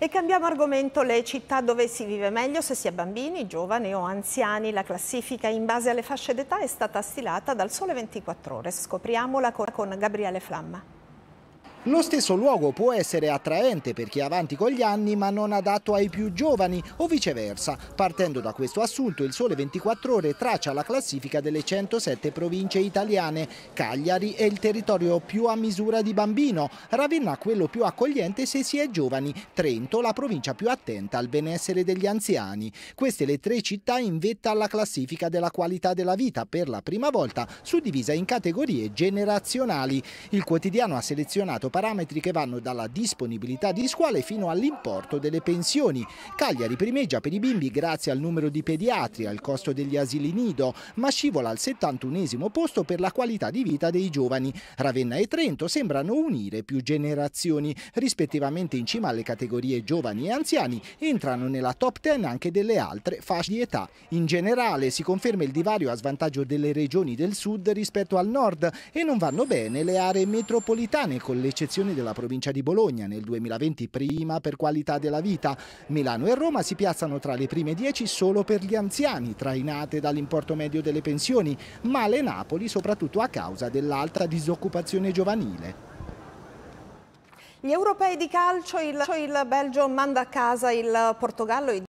E cambiamo argomento le città dove si vive meglio se si è bambini, giovani o anziani. La classifica in base alle fasce d'età è stata stilata dal Sole 24 Ore. Scopriamola con Gabriele Flamma. Lo stesso luogo può essere attraente per chi è avanti con gli anni ma non adatto ai più giovani o viceversa. Partendo da questo assunto il Sole 24 Ore traccia la classifica delle 107 province italiane. Cagliari è il territorio più a misura di bambino, Ravenna quello più accogliente se si è giovani, Trento la provincia più attenta al benessere degli anziani. Queste le tre città in vetta alla classifica della qualità della vita per la prima volta suddivisa in categorie generazionali. Il quotidiano ha selezionato 18 parametri che vanno dalla disponibilità di scuole fino all'importo delle pensioni. Cagliari primeggia per i bimbi grazie al numero di pediatri, al costo degli asili nido, ma scivola al 71 posto per la qualità di vita dei giovani. Ravenna e Trento sembrano unire più generazioni, rispettivamente in cima alle categorie giovani e anziani, entrano nella top 10 anche delle altre fasce di età. In generale si conferma il divario a svantaggio delle regioni del sud rispetto al nord e non vanno bene le aree metropolitane con le percezioni della provincia di Bologna, nel 2020 prima per qualità della vita. Milano e Roma si piazzano tra le prime 10 solo per gli anziani, trainate dall'importo medio delle pensioni, male Napoli soprattutto a causa dell'alta disoccupazione giovanile. Gli europei di calcio, il, il Belgio manda a casa il Portogallo.